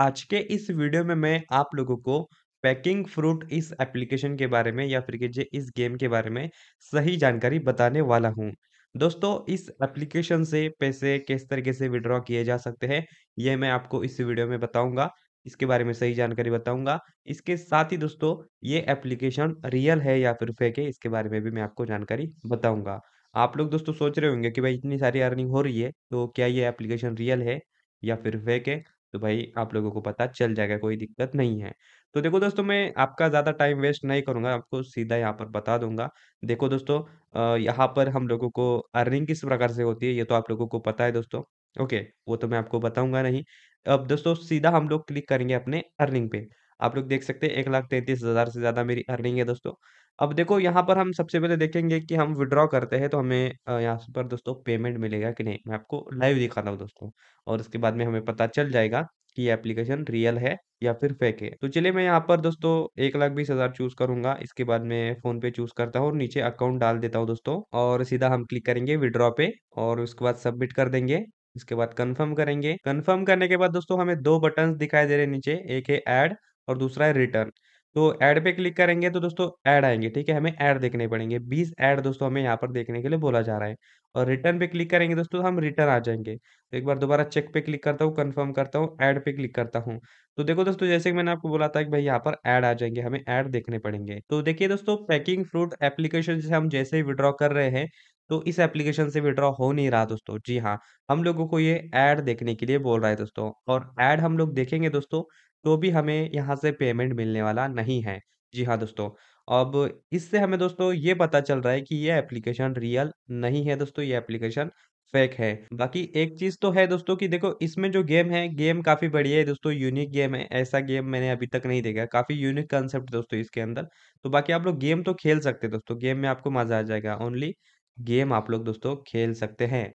आज के इस वीडियो में मैं आप लोगों को पैकिंग फ्रूट इस एप्लीकेशन के बारे में या फिर कीजिए इस गेम के बारे में सही जानकारी बताने वाला हूँ दोस्तों इस एप्लीकेशन से पैसे किस तरीके से विड्रॉ किए जा सकते हैं ये मैं आपको इस वीडियो में बताऊंगा इसके बारे में सही जानकारी बताऊंगा इसके साथ ही दोस्तों ये एप्लीकेशन रियल है या फिर फेक है इसके बारे में भी मैं आपको जानकारी बताऊंगा आप लोग दोस्तों सोच रहे होंगे कि भाई इतनी सारी अर्निंग हो रही है तो क्या ये एप्लीकेशन रियल है या फिर फेक है तो भाई आप लोगों को पता चल जाएगा कोई दिक्कत नहीं है तो देखो दोस्तों मैं आपका ज़्यादा टाइम वेस्ट नहीं करूँगा आपको सीधा यहाँ पर बता दूंगा देखो दोस्तों यहाँ पर हम लोगों को अर्निंग किस प्रकार से होती है ये तो आप लोगों को पता है दोस्तों ओके वो तो मैं आपको बताऊंगा नहीं अब दोस्तों सीधा हम लोग क्लिक करेंगे अपने अर्निंग पे आप लोग देख सकते हैं एक लाख तैंतीस हज़ार से ज़्यादा मेरी अर्निंग है दोस्तों अब देखो यहाँ पर हम सबसे पहले देखेंगे कि हम विड्रॉ करते हैं तो हमें यहाँ पर दोस्तों पेमेंट मिलेगा कि नहीं मैं आपको लाइव दिखाता हूँ दोस्तों और उसके बाद में हमें पता चल जाएगा कि ये एप्लीकेशन रियल है या फिर फेक है तो चलिए मैं यहाँ पर दोस्तों एक लाख बीस हज़ार चूज़ करूंगा इसके बाद में फ़ोन पे चूज़ करता हूँ और नीचे अकाउंट डाल देता हूँ दोस्तों और सीधा हम क्लिक करेंगे विड्रॉ पे और उसके बाद सबमिट कर देंगे इसके बाद कंफर्म करेंगे कंफर्म करने के बाद दोस्तों हमें दो बटन दिखाई दे रहे हैं नीचे एक है एड और दूसरा है रिटर्न तो ऐड पे क्लिक करेंगे तो दोस्तों ऐड आएंगे ठीक है हमें ऐड देखने पड़ेंगे बीस ऐड दोस्तों हमें यहाँ पर देखने के लिए बोला जा रहा है और रिटर्न पे क्लिक करेंगे दोस्तों तो हम रिटर्न आ जाएंगे तो एक बार दोबारा चेक पे क्लिक करता हूँ कंफर्म करता हूँ ऐड पे क्लिक करता हूँ तो देखो दोस्तों जैसे कि मैंने आपको बोला था कि भाई यहाँ पर ऐड आ जाएंगे हमें ऐड देखने पड़ेंगे तो देखिए दोस्तों पैकिंग फ्रूट एप्लीकेशन से हम जैसे ही विड्रॉ कर रहे हैं तो इस एप्लीकेशन से विड्रॉ हो नहीं रहा दोस्तों जी हाँ हम लोगों को ये ऐड देखने के लिए बोल रहा है दोस्तों और ऐड हम लोग देखेंगे दोस्तों तो भी हमें यहाँ से पेमेंट मिलने वाला नहीं है। जी हाँ दोस्तों, अब इससे हमें दोस्तों ये पता चल रहा है कि ये एप्लीकेशन रियल नहीं है दोस्तों, ये एप्लीकेशन फेक है। बाकी एक चीज़ तो है दोस्तों कि देखो इसमें जो गेम है, गेम काफ़ी बढ़िया है दोस्तों, यूनिक गेम है, ऐसा गेम मैंने अभी तक नहीं देखा। काफ़ी यूनिक कॉन्सेप्ट दोस्तों इसके अंदर। तो बाकी आप लोग गेम तो खेल सकते हैं दोस्तों, गेम में आपको मज़ा आ जाएगा। ओनली गेम आप लोग दोस्तों खेल सकते हैं।